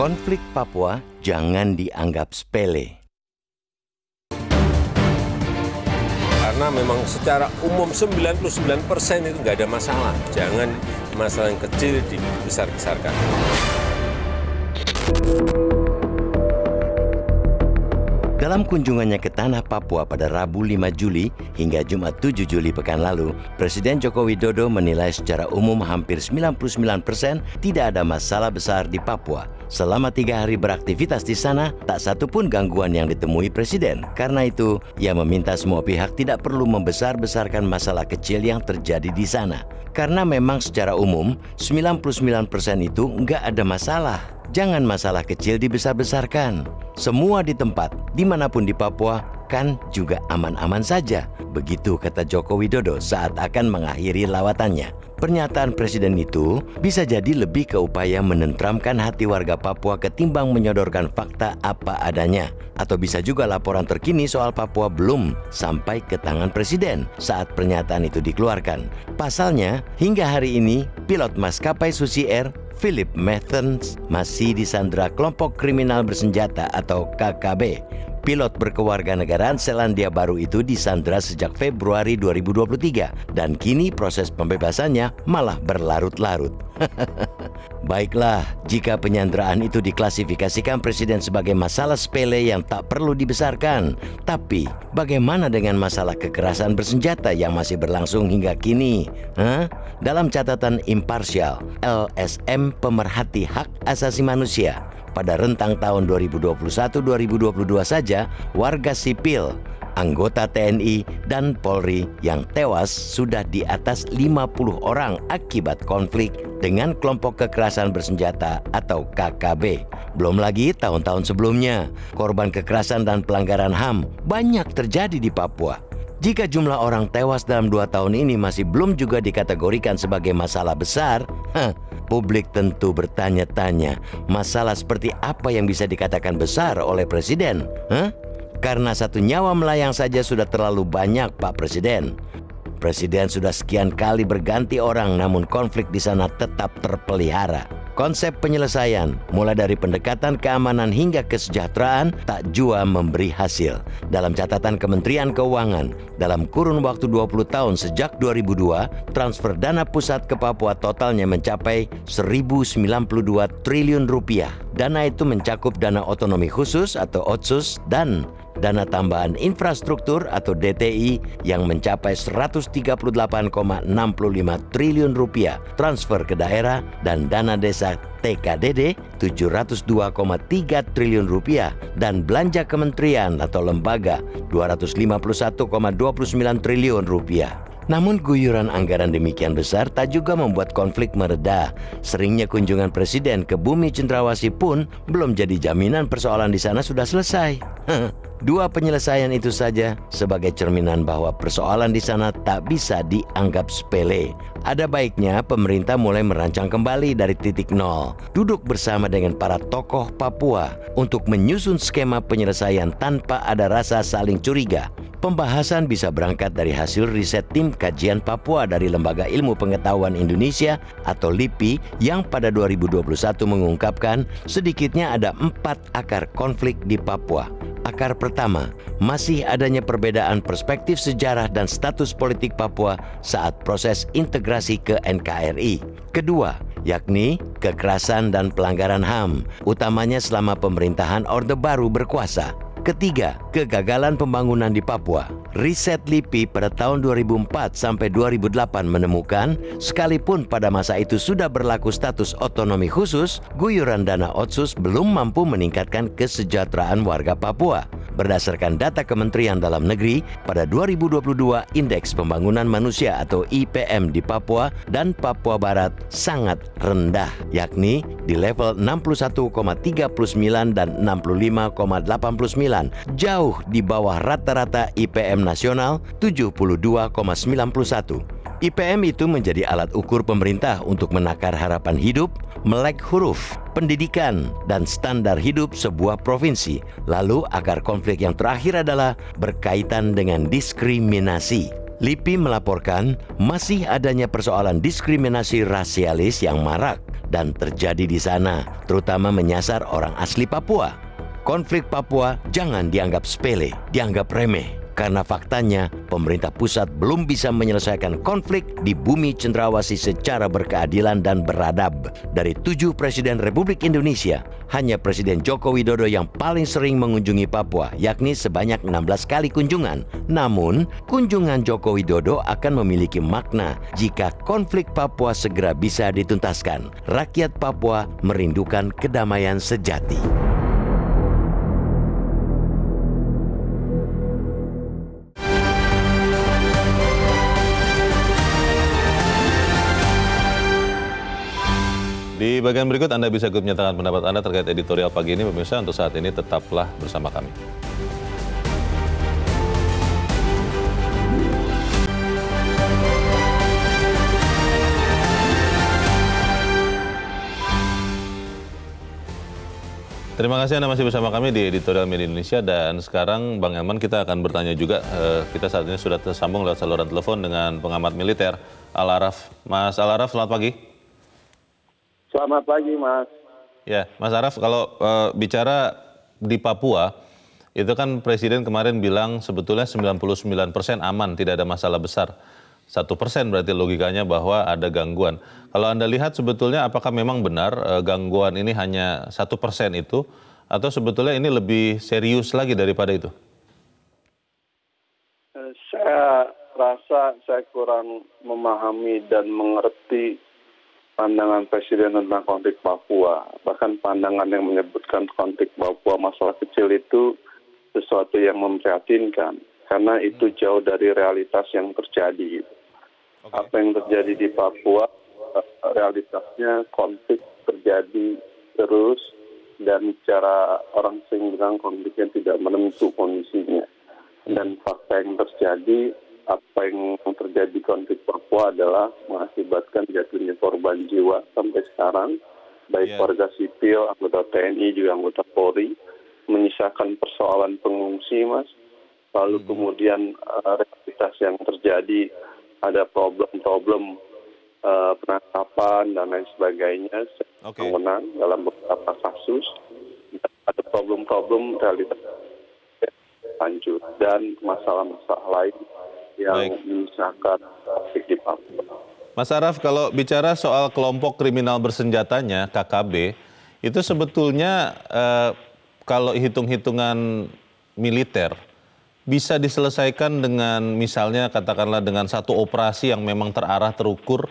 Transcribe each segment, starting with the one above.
Konflik Papua jangan dianggap sepele. Karena memang secara umum 99% itu nggak ada masalah. Jangan masalah yang kecil dibesar-besarkan. Dalam kunjungannya ke tanah Papua pada Rabu 5 Juli hingga Jumat 7 Juli pekan lalu, Presiden Joko Widodo menilai secara umum hampir 99 persen tidak ada masalah besar di Papua. Selama tiga hari beraktivitas di sana, tak satu pun gangguan yang ditemui Presiden. Karena itu, ia meminta semua pihak tidak perlu membesar-besarkan masalah kecil yang terjadi di sana. Karena memang secara umum, 99% itu nggak ada masalah. Jangan masalah kecil dibesar-besarkan. Semua di tempat, dimanapun di Papua, kan juga aman-aman saja. Begitu kata Joko Widodo saat akan mengakhiri lawatannya. Pernyataan presiden itu bisa jadi lebih ke upaya menentramkan hati warga Papua ketimbang menyodorkan fakta apa adanya. Atau bisa juga laporan terkini soal Papua belum sampai ke tangan presiden saat pernyataan itu dikeluarkan. Pasalnya, hingga hari ini, pilot maskapai Susi Air Philip Mathens masih disandra kelompok kriminal bersenjata atau KKB. Pilot berkewarganegaraan Selandia Baru itu disandra sejak Februari 2023 dan kini proses pembebasannya malah berlarut-larut. Baiklah, jika penyanderaan itu diklasifikasikan presiden sebagai masalah sepele yang tak perlu dibesarkan, tapi bagaimana dengan masalah kekerasan bersenjata yang masih berlangsung hingga kini? Hah? Dalam catatan imparsial LSM Pemerhati Hak Asasi Manusia, pada rentang tahun 2021-2022 saja, warga sipil anggota TNI dan Polri yang tewas sudah di atas 50 orang akibat konflik dengan kelompok kekerasan bersenjata atau KKB. Belum lagi tahun-tahun sebelumnya, korban kekerasan dan pelanggaran HAM banyak terjadi di Papua. Jika jumlah orang tewas dalam dua tahun ini masih belum juga dikategorikan sebagai masalah besar, heh, publik tentu bertanya-tanya masalah seperti apa yang bisa dikatakan besar oleh presiden. Heh? Karena satu nyawa melayang saja sudah terlalu banyak, Pak Presiden. Presiden sudah sekian kali berganti orang, namun konflik di sana tetap terpelihara. Konsep penyelesaian, mulai dari pendekatan keamanan hingga kesejahteraan, tak jua memberi hasil. Dalam catatan Kementerian Keuangan, dalam kurun waktu 20 tahun sejak 2002, transfer dana pusat ke Papua totalnya mencapai 1.092 triliun rupiah. Dana itu mencakup dana otonomi khusus atau OTSUS dan dana tambahan infrastruktur atau DTI yang mencapai 138,65 triliun rupiah transfer ke daerah dan dana desa TKDD 702,3 triliun rupiah dan belanja kementerian atau lembaga 251,29 triliun rupiah. Namun guyuran anggaran demikian besar tak juga membuat konflik meredah. Seringnya kunjungan presiden ke bumi cendrawasih pun belum jadi jaminan persoalan di sana sudah selesai. Dua penyelesaian itu saja sebagai cerminan bahwa persoalan di sana tak bisa dianggap sepele. Ada baiknya pemerintah mulai merancang kembali dari titik nol, duduk bersama dengan para tokoh Papua untuk menyusun skema penyelesaian tanpa ada rasa saling curiga. Pembahasan bisa berangkat dari hasil riset tim kajian Papua dari Lembaga Ilmu Pengetahuan Indonesia atau LIPI yang pada 2021 mengungkapkan sedikitnya ada empat akar konflik di Papua akar pertama masih adanya perbedaan perspektif sejarah dan status politik Papua saat proses integrasi ke NKRI. Kedua, yakni kekerasan dan pelanggaran HAM, utamanya selama pemerintahan Orde Baru berkuasa. Ketiga, kegagalan pembangunan di Papua. Riset LIPI pada tahun 2004 sampai 2008 menemukan, sekalipun pada masa itu sudah berlaku status otonomi khusus, guyuran dana otsus belum mampu meningkatkan kesejahteraan warga Papua. Berdasarkan data Kementerian Dalam Negeri, pada 2022 indeks pembangunan manusia atau IPM di Papua dan Papua Barat sangat rendah, yakni di level 61,39 dan 65,89, jauh di bawah rata-rata IPM nasional 72,91. IPM itu menjadi alat ukur pemerintah untuk menakar harapan hidup, melek huruf, pendidikan, dan standar hidup sebuah provinsi. Lalu agar konflik yang terakhir adalah berkaitan dengan diskriminasi. LIPI melaporkan masih adanya persoalan diskriminasi rasialis yang marak dan terjadi di sana, terutama menyasar orang asli Papua. Konflik Papua jangan dianggap sepele, dianggap remeh karena faktanya pemerintah pusat belum bisa menyelesaikan konflik di bumi cendrawasih secara berkeadilan dan beradab. Dari tujuh presiden Republik Indonesia, hanya Presiden Joko Widodo yang paling sering mengunjungi Papua, yakni sebanyak 16 kali kunjungan. Namun, kunjungan Joko Widodo akan memiliki makna jika konflik Papua segera bisa dituntaskan. Rakyat Papua merindukan kedamaian sejati. bagian berikut Anda bisa ikut menyatakan pendapat Anda terkait editorial pagi ini. Pemirsa, untuk saat ini tetaplah bersama kami. Terima kasih Anda masih bersama kami di Editorial Media Indonesia dan sekarang Bang Elman kita akan bertanya juga eh, kita saat ini sudah tersambung lewat saluran telepon dengan pengamat militer Al Araf. Mas Al Araf, selamat pagi. Selamat pagi, Mas. Ya, Mas Araf, kalau uh, bicara di Papua, itu kan Presiden kemarin bilang sebetulnya 99 persen aman, tidak ada masalah besar. Satu persen berarti logikanya bahwa ada gangguan. Kalau Anda lihat sebetulnya apakah memang benar uh, gangguan ini hanya satu persen itu, atau sebetulnya ini lebih serius lagi daripada itu? Eh, saya rasa saya kurang memahami dan mengerti pandangan Presiden tentang konflik Papua. Bahkan pandangan yang menyebutkan konflik Papua masalah kecil itu sesuatu yang memprihatinkan. Karena itu hmm. jauh dari realitas yang terjadi. Apa yang terjadi di Papua, eh, realitasnya konflik terjadi terus dan cara orang sering bilang konfliknya tidak menentu kondisinya. Dan fakta yang terjadi apa yang terjadi konflik Papua adalah mengakibatkan jatuhnya korban jiwa sampai sekarang, baik yeah. warga sipil, anggota TNI juga anggota Polri, menyisakan persoalan pengungsi, mas. Lalu mm -hmm. kemudian uh, realitas yang terjadi ada problem-problem uh, penangkapan dan lain sebagainya, okay. menang dalam beberapa kasus. Ada problem-problem realitas hancur dan masalah-masalah lain yang menyusahkan di Papua. Mas Araf, kalau bicara soal kelompok kriminal bersenjatanya KKB, itu sebetulnya eh, kalau hitung-hitungan militer bisa diselesaikan dengan misalnya katakanlah dengan satu operasi yang memang terarah terukur,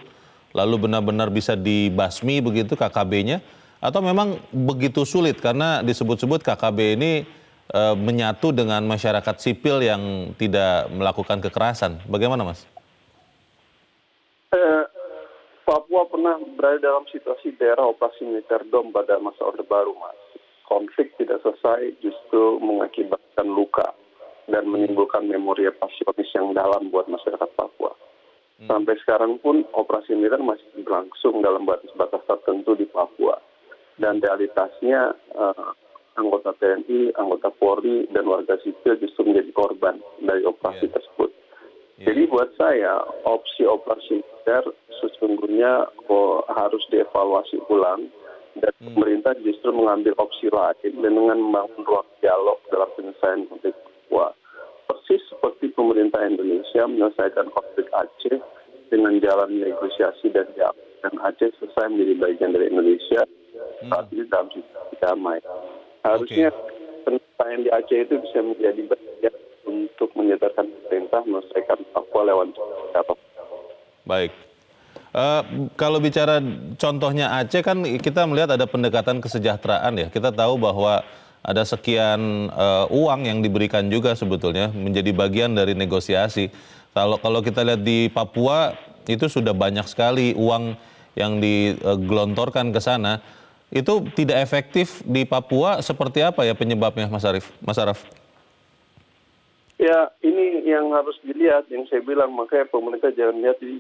lalu benar-benar bisa dibasmi begitu KKB-nya, atau memang begitu sulit karena disebut-sebut KKB ini e, menyatu dengan masyarakat sipil yang tidak melakukan kekerasan. Bagaimana, Mas? Eh, Papua pernah berada dalam situasi daerah operasi militer dom pada masa Orde Baru, Mas. Konflik tidak selesai justru mengakibatkan luka dan menimbulkan memori pasionis yang dalam buat masyarakat Papua. Hmm. Sampai sekarang pun operasi militer masih berlangsung dalam batas-batas tertentu di Papua. Dan realitasnya eh, anggota TNI, anggota Polri, dan warga sipil justru menjadi korban dari operasi yeah. tersebut. Yeah. Jadi buat saya opsi operasi militer sesungguhnya oh, harus dievaluasi ulang dan hmm. pemerintah justru mengambil opsi lain dengan membangun ruang dialog dalam penyelesaian konflik Papua. Persis seperti pemerintah Indonesia menyelesaikan konflik Aceh dengan jalan negosiasi dan dialog dan Aceh selesai menjadi bagian dari Indonesia hmm. saat ini dalam situasi damai harusnya penyelesaian di Aceh itu bisa menjadi bagian untuk menyatakan pemerintah menyelesaikan Papua lewat apa. Baik. Uh, kalau bicara contohnya Aceh kan kita melihat ada pendekatan kesejahteraan ya. Kita tahu bahwa ada sekian uh, uang yang diberikan juga sebetulnya menjadi bagian dari negosiasi. Kalau kalau kita lihat di Papua itu sudah banyak sekali uang yang digelontorkan ke sana itu tidak efektif di Papua seperti apa ya penyebabnya Mas Arif? Mas Araf? Ya, ini yang harus dilihat yang saya bilang makanya pemerintah jangan lihat ini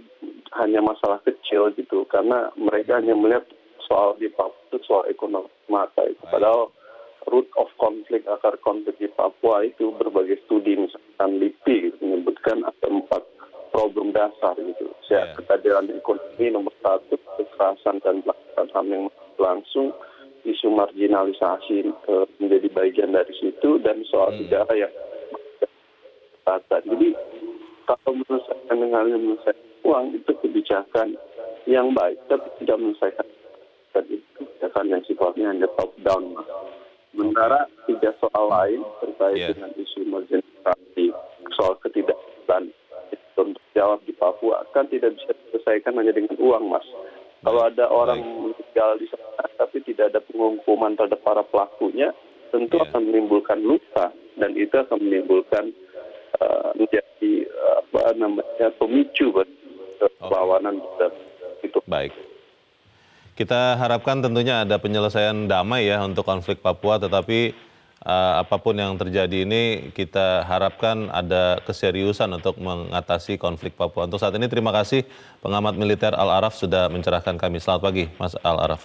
hanya masalah kecil gitu karena mereka hanya melihat soal di Papua soal ekonomi mata itu padahal root of konflik akar konflik di Papua itu berbagai studi misalkan LIPI menyebutkan ada empat problem dasar gitu. Ya, yeah. Iya. ekonomi nomor satu, kekerasan dan pelanggaran HAM yang langsung isu marginalisasi eh, menjadi bagian dari situ dan soal hmm. sejarah yang kesehatan. Jadi kalau menyelesaikan dengan menyelesaikan uang itu kebijakan yang baik, tapi tidak menyelesaikan kebijakan yang sifatnya hanya top down. Sementara tidak soal lain terkait yeah. dengan isu marginalisasi, soal ketidakadilan untuk jawab di Papua kan tidak bisa diselesaikan hanya dengan uang, Mas. Kalau ada orang meninggal di sana tapi tidak ada pengumuman terhadap para pelakunya, tentu yeah. akan menimbulkan luka dan itu akan menimbulkan uh, menjadi uh, apa namanya pemicu buat perlawanan okay. itu. Baik. Kita harapkan tentunya ada penyelesaian damai ya untuk konflik Papua, tetapi uh, apapun yang terjadi ini kita harapkan ada keseriusan untuk mengatasi konflik Papua. Untuk saat ini terima kasih pengamat militer Al Araf sudah mencerahkan kami. Selamat pagi, Mas Al Araf.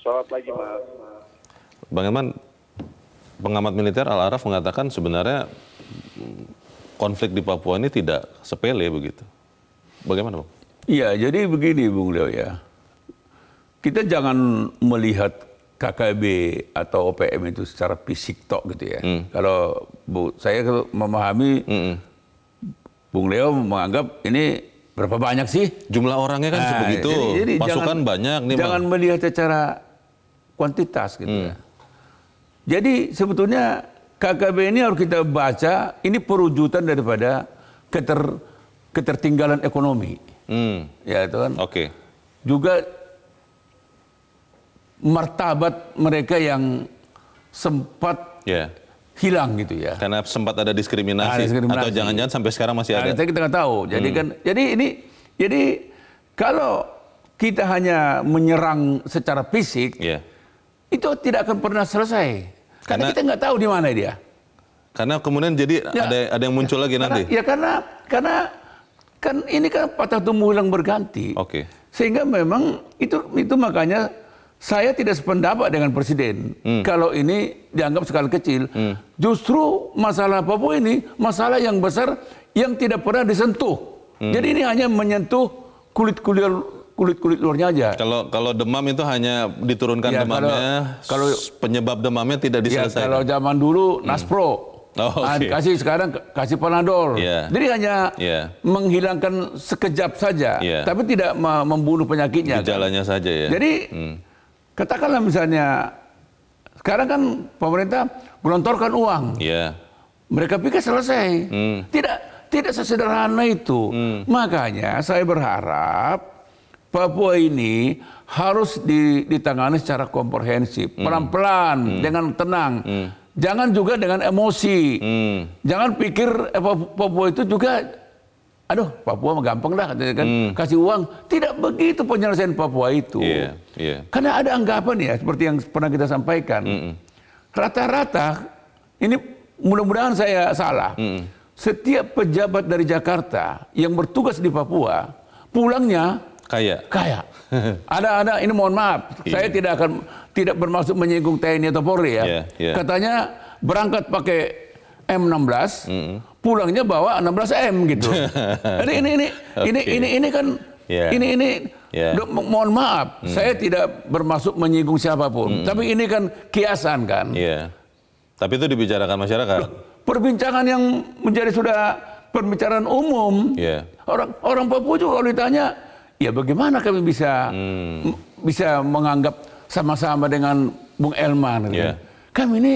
Selamat pagi, Mas. Bang Eman, pengamat militer Al Araf mengatakan sebenarnya konflik di Papua ini tidak sepele begitu. Bagaimana, Bang? Iya, jadi begini, Bung Leo ya. Kita jangan melihat KKB atau OPM itu secara fisik tok gitu ya. Mm. Kalau bu, saya memahami memahami -mm. Bung Leo menganggap ini berapa banyak sih? Jumlah orangnya kan nah, sebegitu. Jadi, jadi pasukan jangan, banyak nih. Jangan melihat secara kuantitas gitu Mm. ya. Jadi sebetulnya KKB ini harus kita baca ini perwujudan daripada keter ketertinggalan ekonomi. Mm. Ya itu kan. Oke. Okay. Juga martabat mereka yang sempat yeah. hilang gitu ya. Karena sempat ada diskriminasi, ada diskriminasi. atau jangan-jangan sampai sekarang masih nah, ada. Nah, kita nggak tahu. Jadi hmm. kan, jadi ini, jadi kalau kita hanya menyerang secara fisik, yeah. itu tidak akan pernah selesai. Karena, karena kita nggak tahu di mana dia. Karena kemudian jadi ya, ada ada yang muncul ya, lagi karena, nanti. Ya karena karena kan ini kan patah tumbuh yang berganti. Oke. Okay. Sehingga memang itu itu makanya saya tidak sependapat dengan presiden hmm. kalau ini dianggap sekali kecil. Hmm. Justru masalah Papua ini masalah yang besar yang tidak pernah disentuh. Hmm. Jadi ini hanya menyentuh kulit-kulit kulit-kulit luarnya aja. Kalau kalau demam itu hanya diturunkan ya, demamnya, kalau, kalau penyebab demamnya tidak ya, diselesaikan. Ya, kalau zaman dulu hmm. Naspro. Oh, ah, okay. kasih sekarang kasih panadol. Yeah. Jadi hanya yeah. menghilangkan sekejap saja, yeah. tapi tidak membunuh penyakitnya. Kan? Gejalanya kan? saja ya. Jadi hmm. Katakanlah misalnya sekarang kan pemerintah gelontorkan uang. Yeah. Mereka pikir selesai. Mm. Tidak tidak sesederhana itu. Mm. Makanya saya berharap Papua ini harus ditangani secara komprehensif, hmm. pelan-pelan, mm. dengan tenang. Mm. Jangan juga dengan emosi. Mm. Jangan pikir eh, Papua itu juga aduh Papua mah gampang dah kan hmm. kasih uang tidak begitu penyelesaian Papua itu yeah, yeah. karena ada anggapan ya seperti yang pernah kita sampaikan rata-rata ini mudah-mudahan saya salah Mm-mm. setiap pejabat dari Jakarta yang bertugas di Papua pulangnya kaya kaya ada ada ini mohon maaf yeah. saya iya. tidak akan tidak bermaksud menyinggung TNI atau Polri ya yeah, yeah. katanya berangkat pakai M16 mm -hmm pulangnya bawa 16 m gitu. Jadi ini ini okay. ini ini ini kan yeah. ini ini yeah. do, mohon maaf, mm. saya tidak bermaksud menyinggung siapapun, Mm. tapi ini kan kiasan kan. Yeah. Tapi itu dibicarakan masyarakat. perbincangan yang menjadi sudah pembicaraan umum. Yeah. Orang orang Papua juga kalau ditanya, ya bagaimana kami bisa mm. bisa menganggap sama-sama dengan Bung Elman gitu. Kan. Yeah. Kami ini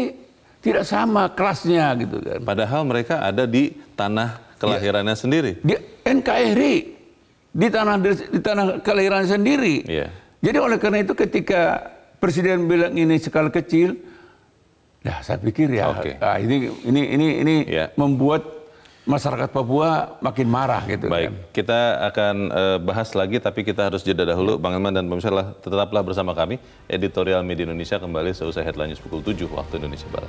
tidak sama kelasnya gitu kan. Padahal mereka ada di tanah kelahirannya ya. sendiri. Di NKRI di tanah di tanah kelahiran sendiri. Ya. Jadi oleh karena itu ketika presiden bilang ini skala kecil, nah saya pikir ya okay. nah, ini ini ini ini ya. membuat masyarakat Papua makin marah gitu. Kan. Baik, kan? kita akan uh, bahas lagi tapi kita harus jeda dahulu. Bang Elman dan pemirsa tetaplah bersama kami. Editorial Media Indonesia kembali seusai headline news pukul 7 waktu Indonesia Barat.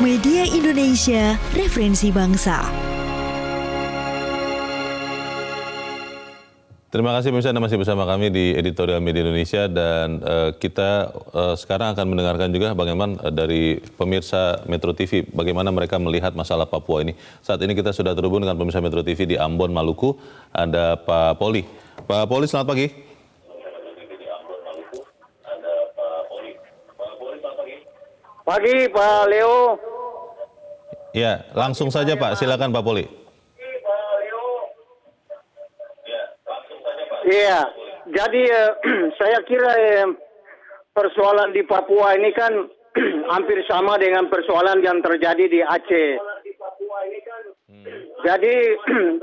Media Indonesia, referensi bangsa. Terima kasih pemirsa Anda masih bersama kami di Editorial Media Indonesia dan uh, kita uh, sekarang akan mendengarkan juga bagaimana uh, dari pemirsa Metro TV bagaimana mereka melihat masalah Papua ini. Saat ini kita sudah terhubung dengan pemirsa Metro TV di Ambon, Maluku. Ada Pak Poli. Pak Poli, selamat pagi. Pagi Pak Leo. Ya, langsung saja Pak, silakan Pak Poli. Iya, jadi eh, saya kira eh, persoalan di Papua ini kan hampir sama dengan persoalan yang terjadi di Aceh. Hmm. Jadi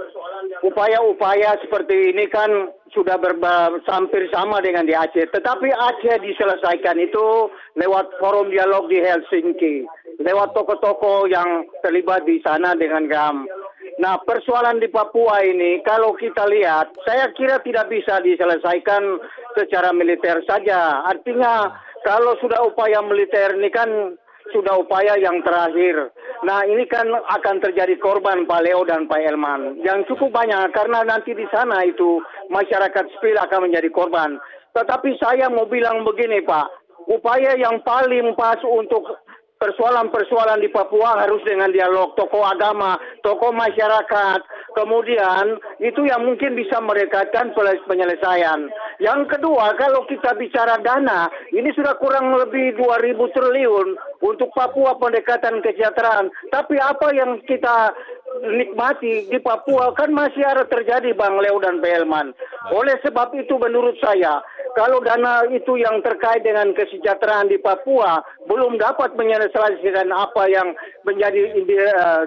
upaya-upaya seperti ini kan sudah berba, hampir sama dengan di Aceh. Tetapi Aceh diselesaikan itu lewat forum dialog di Helsinki, lewat toko-toko yang terlibat di sana dengan GAM. Nah, persoalan di Papua ini kalau kita lihat, saya kira tidak bisa diselesaikan secara militer saja. Artinya kalau sudah upaya militer ini kan sudah upaya yang terakhir. Nah ini kan akan terjadi korban Pak Leo dan Pak Elman yang cukup banyak karena nanti di sana itu masyarakat sipil akan menjadi korban. Tetapi saya mau bilang begini Pak, upaya yang paling pas untuk persoalan-persoalan di Papua harus dengan dialog tokoh agama, tokoh masyarakat. Kemudian itu yang mungkin bisa merekatkan penyelesaian. Yang kedua, kalau kita bicara dana, ini sudah kurang lebih 2000 triliun untuk Papua pendekatan kesejahteraan. Tapi apa yang kita nikmati di Papua kan masih ada terjadi Bang Leo dan Pelman. Oleh sebab itu menurut saya kalau dana itu yang terkait dengan kesejahteraan di Papua belum dapat menyelesaikan apa yang menjadi uh,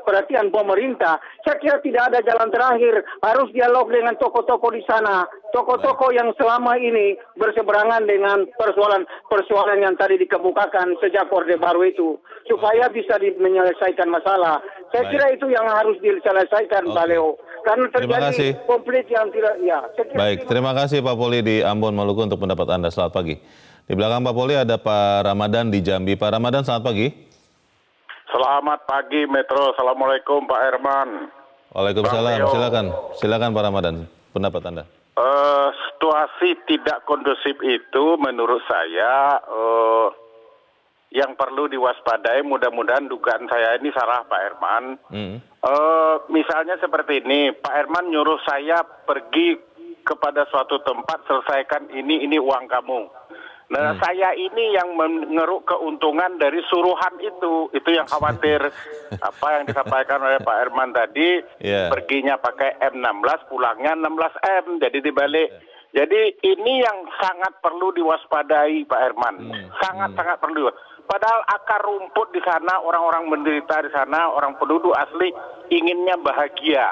perhatian pemerintah, saya kira tidak ada jalan terakhir. Harus dialog dengan tokoh-tokoh di sana, tokoh-tokoh yang selama ini berseberangan dengan persoalan-persoalan yang tadi dikemukakan sejak Orde Baru itu, supaya bisa menyelesaikan masalah. Saya kira itu yang harus diselesaikan, okay. Leo karena terjadi konflik yang tidak ya. Baik, terima kasih Pak Poli di Ambon Maluku untuk pendapat Anda. Selamat pagi. Di belakang Pak Poli ada Pak Ramadan di Jambi. Pak Ramadan, selamat pagi. Selamat pagi Metro. Assalamualaikum Pak Herman. Waalaikumsalam. silakan, silakan Pak Ramadan. Pendapat Anda. Uh, situasi tidak kondusif itu menurut saya uh, yang perlu diwaspadai mudah-mudahan dugaan saya ini salah Pak Herman. Hmm. Uh, misalnya seperti ini, Pak Herman nyuruh saya pergi kepada suatu tempat selesaikan ini ini uang kamu. Nah, hmm. saya ini yang mengeruk keuntungan dari suruhan itu. Itu yang khawatir apa yang disampaikan oleh Pak Herman tadi, yeah. perginya pakai M16, pulangnya 16M. Jadi dibalik yeah. Jadi ini yang sangat perlu diwaspadai Pak Herman. Sangat-sangat hmm. hmm. Sangat perlu. Padahal akar rumput di sana, orang-orang menderita di sana, orang penduduk asli inginnya bahagia.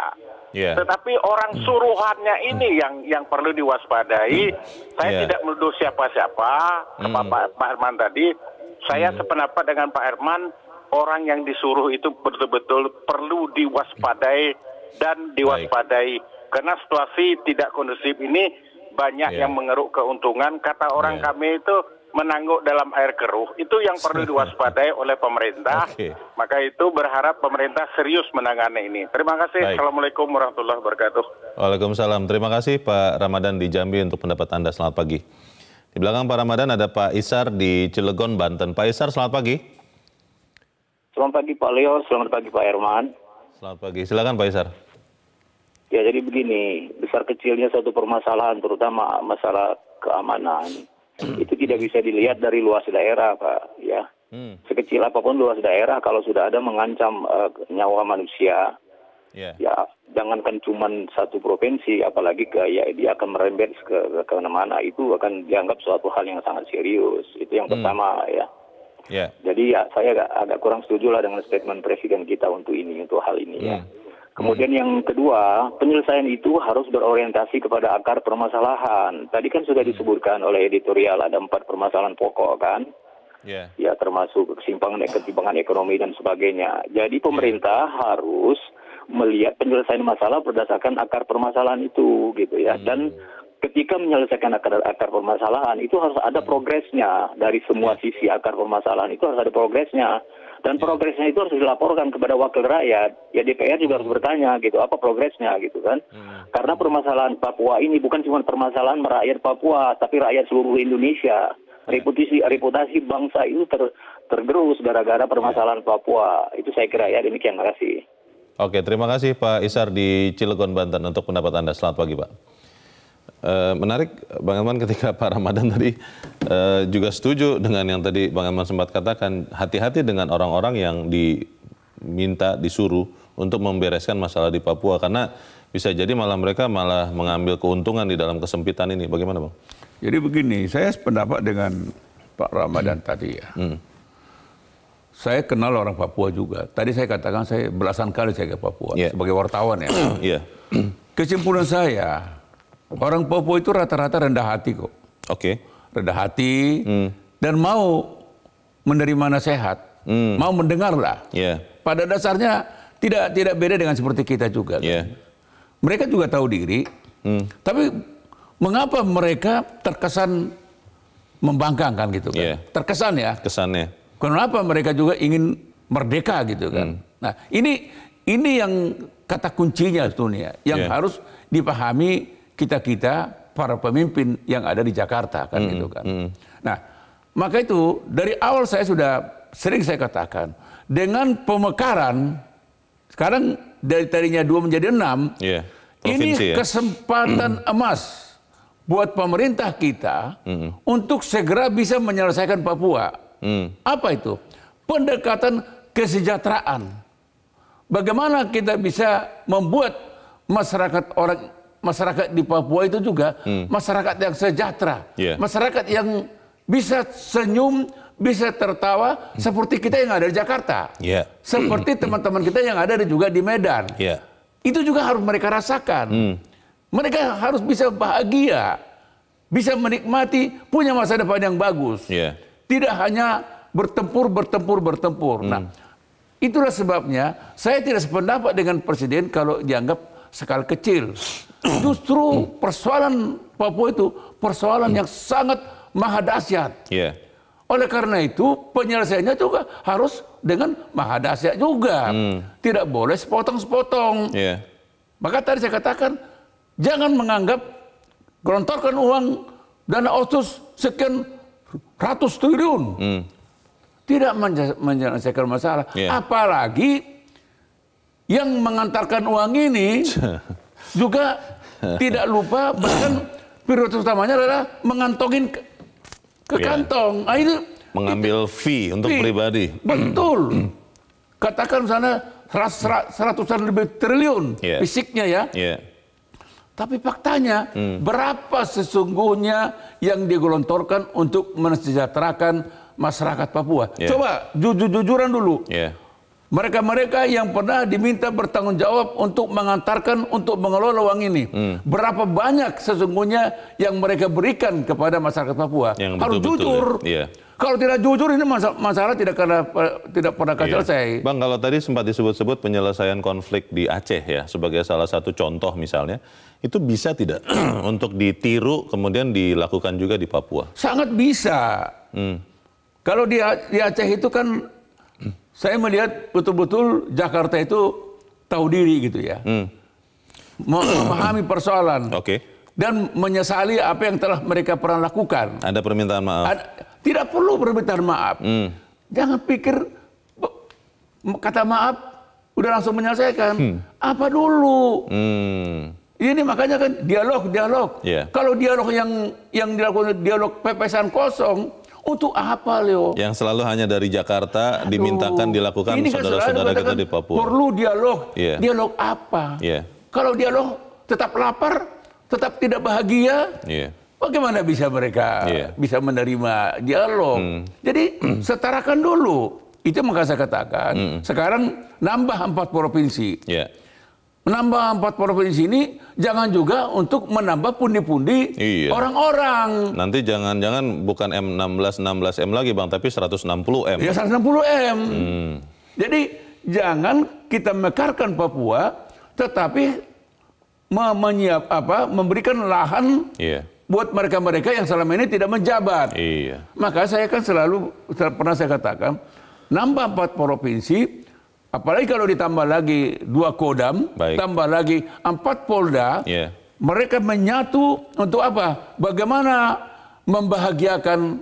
Yeah. Tetapi orang hmm. suruhannya ini hmm. yang yang perlu diwaspadai. Hmm. Saya yeah. tidak menuduh siapa-siapa, mm. Pak, Pak Herman tadi. Saya mm. sependapat dengan Pak Herman, orang yang disuruh itu betul-betul perlu diwaspadai dan diwaspadai. Baik. Karena situasi tidak kondusif ini banyak yeah. yang mengeruk keuntungan. Kata orang yeah. kami itu menangguk dalam air keruh itu yang perlu diwaspadai oleh pemerintah. Okay. Maka itu berharap pemerintah serius menangani ini. Terima kasih. Baik. Assalamualaikum warahmatullahi wabarakatuh. Waalaikumsalam. Terima kasih Pak Ramadan di Jambi untuk pendapat Anda. Selamat pagi. Di belakang Pak Ramadan ada Pak Isar di Cilegon, Banten. Pak Isar, selamat pagi. Selamat pagi Pak Leo, selamat pagi Pak Herman. Selamat pagi. Silakan Pak Isar. Ya, jadi begini, besar kecilnya satu permasalahan terutama masalah keamanan. Hmm. itu tidak bisa dilihat dari luas daerah, Pak. Ya, hmm. sekecil apapun luas daerah, kalau sudah ada mengancam uh, nyawa manusia, yeah. ya jangankan cuma satu provinsi, apalagi ke ya dia akan merembet ke mana mana itu akan dianggap suatu hal yang sangat serius. Itu yang hmm. pertama, hmm. ya. Yeah. Jadi ya saya agak, kurang setuju lah dengan statement presiden kita untuk ini, untuk hal ini ya. hmm. ya. Kemudian yang kedua, penyelesaian itu harus berorientasi kepada akar permasalahan. Tadi kan sudah hmm. disebutkan oleh editorial ada empat permasalahan pokok kan. Yeah. Ya termasuk kesimpangan ketimpangan ekonomi dan sebagainya. Jadi ya. pemerintah yeah. harus melihat penyelesaian masalah berdasarkan akar permasalahan itu gitu ya. Mm. Dan ketika menyelesaikan akar akar permasalahan itu harus ada hmm. progresnya dari semua ya. sisi akar permasalahan itu harus ada progresnya dan ya. progresnya itu harus dilaporkan kepada wakil rakyat ya DPR juga harus hmm. bertanya gitu apa progresnya gitu kan hmm. karena permasalahan Papua ini bukan cuma permasalahan rakyat Papua tapi rakyat seluruh Indonesia ya. reputasi reputasi bangsa itu ter, tergerus gara-gara permasalahan Papua itu saya kira ya demikian terima kasih Oke, terima kasih Pak Isar di Cilegon, Banten untuk pendapat Anda. Selamat pagi, Pak. Eh, menarik Bang Elman ketika Pak Ramadan tadi uh, juga setuju dengan yang tadi Bang Elman sempat katakan hati-hati dengan orang-orang yang diminta disuruh untuk membereskan masalah di Papua karena bisa jadi malah mereka malah mengambil keuntungan di dalam kesempitan ini bagaimana Bang? Jadi begini saya sependapat dengan Pak Ramadan hmm. tadi ya. Hmm. Saya kenal orang Papua juga. Tadi saya katakan saya belasan kali saya ke Papua yeah. sebagai wartawan ya. yeah. Kesimpulan saya Orang Papua itu rata-rata rendah hati kok. Oke. Okay. Rendah hati hmm. dan mau menerima nasihat, hmm. mau mendengar lah. Yeah. Pada dasarnya tidak tidak beda dengan seperti kita juga. Yeah. Mereka juga tahu diri, hmm. tapi mengapa mereka terkesan membangkangkan gitu kan? Yeah. Terkesan ya. Kesannya. Kenapa mereka juga ingin merdeka gitu kan? Hmm. Nah ini ini yang kata kuncinya sebetulnya yang yeah. harus dipahami kita kita para pemimpin yang ada di Jakarta kan hmm. gitu kan. Hmm. Nah maka itu dari awal saya sudah sering saya katakan dengan pemekaran sekarang dari tadinya dua menjadi enam. Yeah. ini ya? kesempatan hmm. emas buat pemerintah kita mm. untuk segera bisa menyelesaikan Papua. Mm. Apa itu? Pendekatan kesejahteraan. Bagaimana kita bisa membuat masyarakat orang masyarakat di Papua itu juga hmm. masyarakat yang sejahtera, yeah. masyarakat yang bisa senyum, bisa tertawa hmm. seperti kita yang ada di Jakarta, yeah. seperti teman-teman kita yang ada juga di Medan. Yeah. Itu juga harus mereka rasakan. Hmm. Mereka harus bisa bahagia, bisa menikmati punya masa depan yang bagus. Yeah. Tidak hanya bertempur, bertempur, bertempur. Nah, hmm. Nah, itulah sebabnya saya tidak sependapat dengan presiden kalau dianggap skala kecil. Justru persoalan Papua itu persoalan yang sangat maha Yeah. Iya. Oleh karena itu penyelesaiannya juga harus dengan maha juga. Mm. Tidak boleh sepotong-sepotong. Yeah. Maka tadi saya katakan jangan menganggap gelontorkan uang dana otsus sekian ratus triliun. Mm. Tidak menyelesaikan masalah. Yeah. Apalagi yang mengantarkan uang ini juga tidak lupa bahkan prioritas utamanya adalah mengantongin ke, ke yeah. kantong. Nah, itu mengambil itu, fee untuk fee. pribadi. Betul. Hmm. Katakan sana seratusan lebih triliun yeah. fisiknya ya. Yeah. Tapi faktanya mm. berapa sesungguhnya yang digelontorkan untuk mensejahterakan masyarakat Papua? Yeah. Coba jujur-jujuran dulu. Yeah. Mereka-mereka yang pernah diminta bertanggung jawab untuk mengantarkan, untuk mengelola uang ini. Hmm. Berapa banyak sesungguhnya yang mereka berikan kepada masyarakat Papua. Yang Harus betul -betul, ya. jujur. Ya. Kalau tidak jujur ini masalah, masalah tidak karena tidak pernah yeah. selesai. Bang, kalau tadi sempat disebut-sebut penyelesaian konflik di Aceh ya sebagai salah satu contoh misalnya, itu bisa tidak untuk ditiru kemudian dilakukan juga di Papua? Sangat bisa. Hmm. Kalau di Aceh itu kan saya melihat betul-betul Jakarta itu tahu diri gitu ya. Hmm. Memahami persoalan. Oke. Okay. Dan menyesali apa yang telah mereka pernah lakukan. Ada permintaan maaf. Ada, tidak perlu permintaan maaf. Hmm. Jangan pikir kata maaf udah langsung menyelesaikan. Hmm. Apa dulu? Hmm. Ini makanya kan dialog, dialog. Yeah. Kalau dialog yang yang dilakukan dialog pepesan kosong, untuk apa, Leo? Yang selalu hanya dari Jakarta Aduh, dimintakan dilakukan kan saudara-saudara kita di Papua. Perlu dialog. Yeah. Dialog apa? Yeah. Kalau dialog tetap lapar, tetap tidak bahagia, yeah. bagaimana bisa mereka yeah. bisa menerima dialog? Mm. Jadi mm. setarakan dulu. Itu maka saya katakan. Mm. Sekarang nambah empat provinsi. Yeah nambah empat provinsi ini jangan juga untuk menambah pundi-pundi orang iya. orang-orang. Nanti jangan-jangan bukan M16 16 M lagi Bang, tapi 160 M. Ya 160 M. Hmm. Jadi jangan kita mekarkan Papua tetapi menyiap apa memberikan lahan iya. buat mereka-mereka yang selama ini tidak menjabat. Iya. Maka saya kan selalu pernah saya katakan nambah empat provinsi Apalagi kalau ditambah lagi dua kodam, Baik. tambah lagi empat polda, yeah. mereka menyatu untuk apa? Bagaimana membahagiakan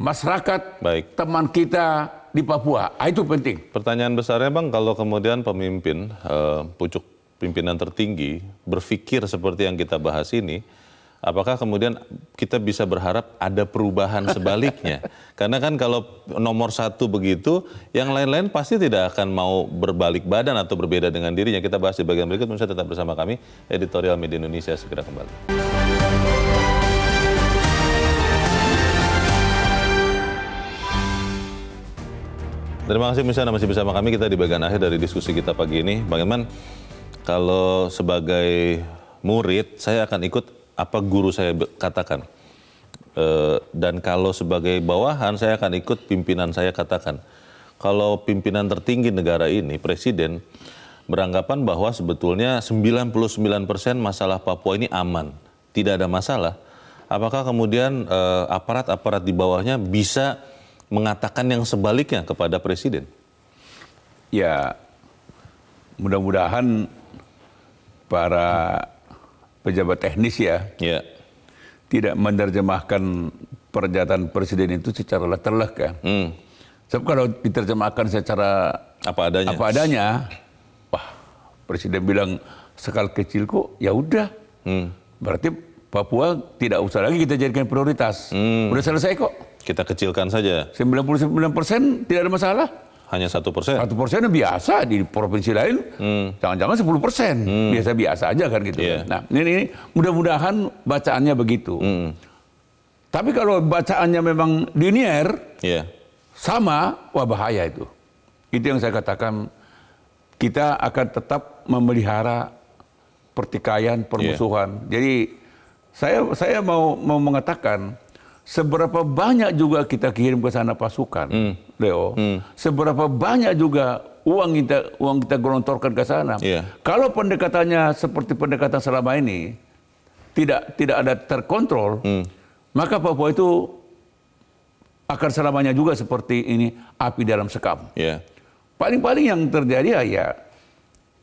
masyarakat, Baik. teman kita di Papua. Ah, itu penting. Pertanyaan besarnya Bang, kalau kemudian pemimpin, uh, pucuk pimpinan tertinggi berpikir seperti yang kita bahas ini, apakah kemudian kita bisa berharap ada perubahan sebaliknya? Karena kan kalau nomor satu begitu, yang lain-lain pasti tidak akan mau berbalik badan atau berbeda dengan dirinya. Kita bahas di bagian berikut, Musa tetap bersama kami, Editorial Media Indonesia segera kembali. Terima kasih misalnya masih bersama kami kita di bagian akhir dari diskusi kita pagi ini. Bang Iman, kalau sebagai murid saya akan ikut apa guru saya katakan. E, dan kalau sebagai bawahan saya akan ikut pimpinan saya katakan. Kalau pimpinan tertinggi negara ini, presiden, beranggapan bahwa sebetulnya 99% masalah Papua ini aman. Tidak ada masalah. Apakah kemudian eh, aparat-aparat e, di bawahnya bisa mengatakan yang sebaliknya kepada presiden? Ya, mudah-mudahan para pejabat teknis ya, ya. tidak menerjemahkan pernyataan presiden itu secara letterlah ya. kan. Hmm. Sebab kalau diterjemahkan secara apa adanya, apa adanya, wah presiden bilang sekal kecil kok, ya udah, hmm. berarti Papua tidak usah lagi kita jadikan prioritas. Hmm. Udah selesai kok. Kita kecilkan saja. 99 persen tidak ada masalah. Hanya satu persen. Satu persen biasa di provinsi lain, hmm. jangan-jangan sepuluh persen, hmm. biasa-biasa aja kan gitu. Yeah. Nah ini, ini mudah-mudahan bacaannya begitu. mm. Tapi kalau bacaannya memang linier, yeah. sama, wah bahaya itu. Itu yang saya katakan kita akan tetap memelihara pertikaian, permusuhan. Yeah. Jadi saya saya mau mau mengatakan seberapa banyak juga kita kirim ke sana pasukan, hmm. Leo, hmm. seberapa banyak juga uang kita uang kita gelontorkan ke sana. Yeah. Kalau pendekatannya seperti pendekatan selama ini tidak tidak ada terkontrol, hmm. maka Papua itu akan selamanya juga seperti ini api dalam sekam. paling iya. Paling-paling yang terjadi ya, ya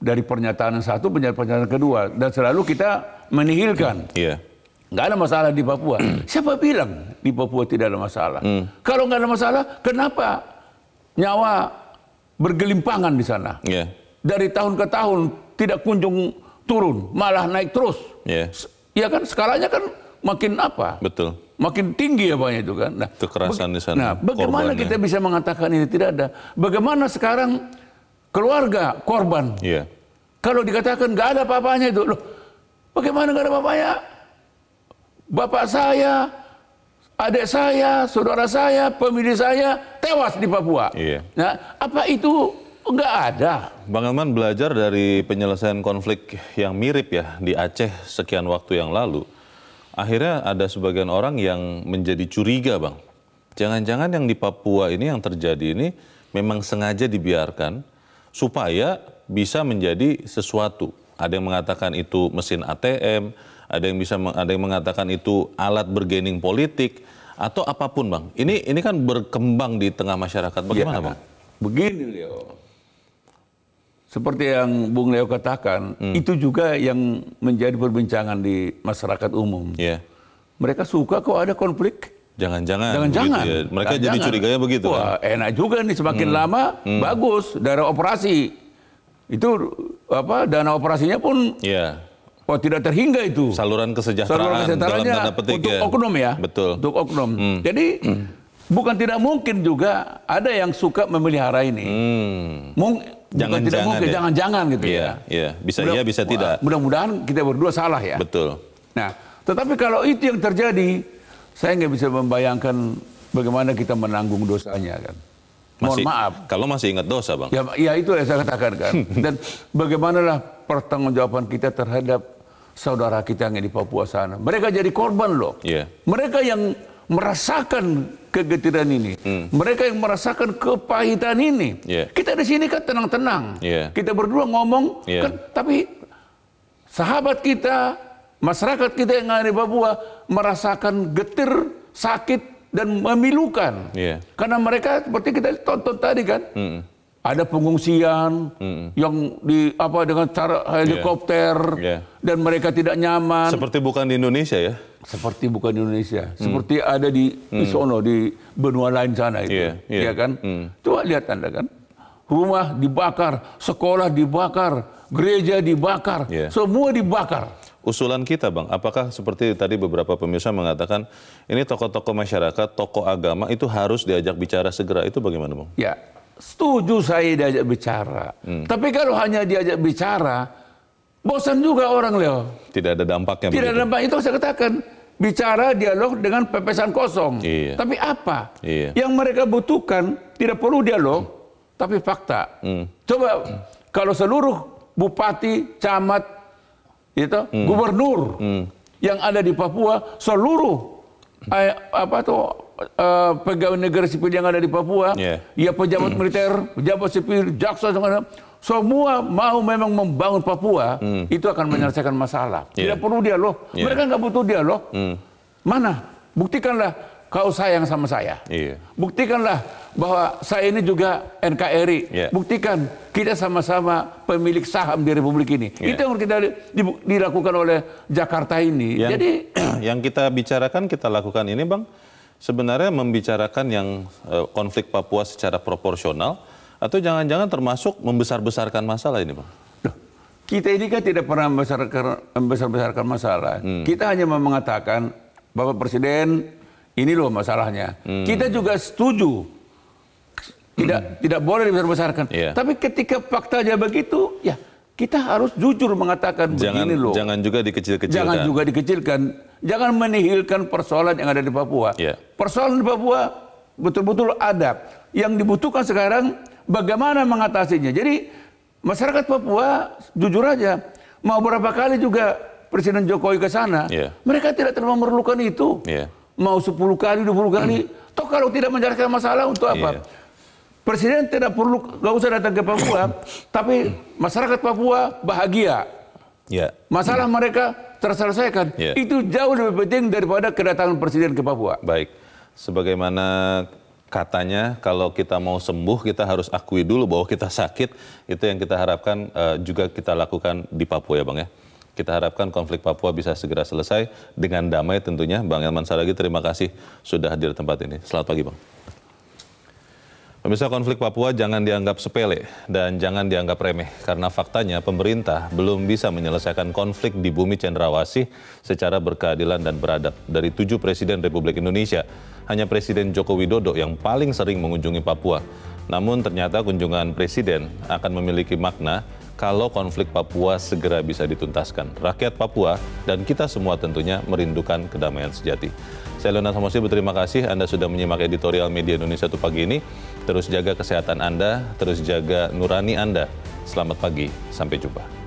dari pernyataan satu pernyataan kedua dan selalu kita menihilkan. Yeah nggak ada masalah di Papua. Siapa bilang di Papua tidak ada masalah? Hmm. Kalau nggak ada masalah, kenapa nyawa bergelimpangan di sana? Yeah. Dari tahun ke tahun tidak kunjung turun, malah naik terus. Yeah. Ya. ya kan skalanya kan makin apa? Betul. Makin tinggi ya banyak itu kan. Nah, kekerasan di sana. Nah, bagaimana korbannya. kita bisa mengatakan ini tidak ada? Bagaimana sekarang keluarga korban? Yeah. Kalau dikatakan nggak ada apa-apanya itu, loh, bagaimana nggak ada apa-apanya? bapak saya, adik saya, saudara saya, pemilih saya tewas di Papua. Iya. Nah, apa itu enggak ada? Bang Elman belajar dari penyelesaian konflik yang mirip ya di Aceh sekian waktu yang lalu. Akhirnya ada sebagian orang yang menjadi curiga, Bang. Jangan-jangan yang di Papua ini yang terjadi ini memang sengaja dibiarkan supaya bisa menjadi sesuatu. Ada yang mengatakan itu mesin ATM, ada yang bisa ada yang mengatakan itu alat bergening politik atau apapun, Bang. Ini ini kan berkembang di tengah masyarakat. Bagaimana, ya, Bang? Begini, Leo. Seperti yang Bung Leo katakan, hmm. itu juga yang menjadi perbincangan di masyarakat umum. Yeah. Mereka suka kok ada konflik Jangan-jangan. Ya. Jangan-jangan. Ya. Mereka jangan, jadi jangan. curiganya begitu. Wah, kan? enak juga nih semakin hmm. lama hmm. bagus dana operasi. Itu apa dana operasinya pun yeah. Oh tidak terhingga itu. Saluran kesejahteraan. Saluran kesejahteraannya dalam tanda petik, untuk ya. oknum ya. Betul. Untuk oknum. Hmm. Jadi hmm. bukan tidak mungkin juga ada yang suka memelihara ini. Hmm. Mung jangan, bukan tidak jangan mungkin, ya. jangan-jangan ya. gitu iya, ya. Iya, bisa Mudah, iya, bisa tidak. Mudah-mudahan kita berdua salah ya. Betul. Nah, tetapi kalau itu yang terjadi, saya nggak bisa membayangkan bagaimana kita menanggung dosanya kan. Masih, Mohon maaf. Kalau masih ingat dosa, Bang. Ya, ya itu yang saya katakan kan. Dan bagaimanalah pertanggungjawaban kita terhadap saudara kita yang di Papua sana. Mereka jadi korban loh. Yeah. Mereka yang merasakan kegetiran ini, mm. mereka yang merasakan kepahitan ini. Yeah. Kita di sini kan tenang-tenang, yeah. kita berdua ngomong, yeah. kan, tapi sahabat kita, masyarakat kita yang ada di Papua merasakan getir, sakit dan memilukan, yeah. karena mereka seperti kita tonton tadi kan, mm ada pengungsian hmm. yang di apa dengan cara helikopter yeah. Yeah. dan mereka tidak nyaman. Seperti bukan di Indonesia ya? Seperti bukan di Indonesia, hmm. seperti ada di hmm. di mm. di benua lain sana itu, yeah. Yeah. ya kan? Hmm. Coba lihat anda kan, rumah dibakar, sekolah dibakar, gereja dibakar, yeah. semua dibakar. Usulan kita bang, apakah seperti tadi beberapa pemirsa mengatakan ini tokoh-tokoh masyarakat, tokoh agama itu harus diajak bicara segera itu bagaimana bang? Ya. Yeah setuju saya diajak bicara. Hmm. Tapi kalau hanya diajak bicara, bosan juga orang Leo. Tidak ada dampaknya. Tidak begitu. ada dampak itu saya katakan bicara dialog dengan pepesan kosong. Iya. Tapi apa? Iya. Yang mereka butuhkan tidak perlu dialog, hmm. tapi fakta. Hmm. Coba hmm. kalau seluruh bupati, camat, itu hmm. gubernur hmm. yang ada di Papua seluruh hmm. apa tuh uh, eh, pegawai negara sipil yang ada di Papua, yeah. ya pejabat mm. militer, pejabat sipil, jaksa semuanya, semua mau memang membangun Papua mm. itu akan menyelesaikan masalah. Yeah. Tidak perlu dialog. Yeah. Mereka nggak butuh dialog. Mm. Mana? Buktikanlah kau sayang sama saya. Yeah. Buktikanlah bahwa saya ini juga NKRI. Yeah. Buktikan kita sama-sama pemilik saham di Republik ini. Yeah. Itu yang kita dilakukan oleh Jakarta ini. Yang, Jadi yang kita bicarakan kita lakukan ini, Bang sebenarnya membicarakan yang eh, konflik Papua secara proporsional atau jangan-jangan termasuk membesar-besarkan masalah ini, Pak? Kita ini kan tidak pernah membesarkan, membesar-besarkan masalah. Hmm. Kita hanya mengatakan, Bapak Presiden, ini loh masalahnya. Hmm. Kita juga setuju. Tidak hmm. tidak boleh dibesar-besarkan. Yeah. Tapi ketika faktanya begitu, ya kita harus jujur mengatakan jangan, begini loh. Jangan juga dikecil-kecilkan. Jangan juga dikecilkan. Jangan menihilkan persoalan yang ada di Papua. Yeah. Persoalan di Papua betul-betul ada. Yang dibutuhkan sekarang bagaimana mengatasinya. Jadi masyarakat Papua jujur aja mau berapa kali juga Presiden Jokowi ke sana, yeah. mereka tidak terlalu memerlukan itu. Yeah. Mau 10 kali, 20 kali, mm. toh kalau tidak menjelaskan masalah untuk apa? Yeah. Presiden tidak perlu nggak usah datang ke Papua, tapi masyarakat Papua bahagia. Ya. Masalah ya. mereka terselesaikan. Ya. Itu jauh lebih penting daripada kedatangan presiden ke Papua. Baik. Sebagaimana katanya kalau kita mau sembuh kita harus akui dulu bahwa kita sakit. Itu yang kita harapkan uh, juga kita lakukan di Papua ya, Bang ya. Kita harapkan konflik Papua bisa segera selesai dengan damai tentunya. Bang Elman Saragi terima kasih sudah hadir tempat ini. Selamat pagi, Bang. Pemirsa konflik Papua jangan dianggap sepele dan jangan dianggap remeh karena faktanya pemerintah belum bisa menyelesaikan konflik di bumi cendrawasih secara berkeadilan dan beradab. Dari tujuh presiden Republik Indonesia, hanya Presiden Joko Widodo yang paling sering mengunjungi Papua. Namun ternyata kunjungan presiden akan memiliki makna kalau konflik Papua segera bisa dituntaskan. Rakyat Papua dan kita semua tentunya merindukan kedamaian sejati. Saya Leonard Samosi, berterima kasih Anda sudah menyimak editorial Media Indonesia itu pagi ini terus jaga kesehatan Anda, terus jaga nurani Anda. Selamat pagi, sampai jumpa.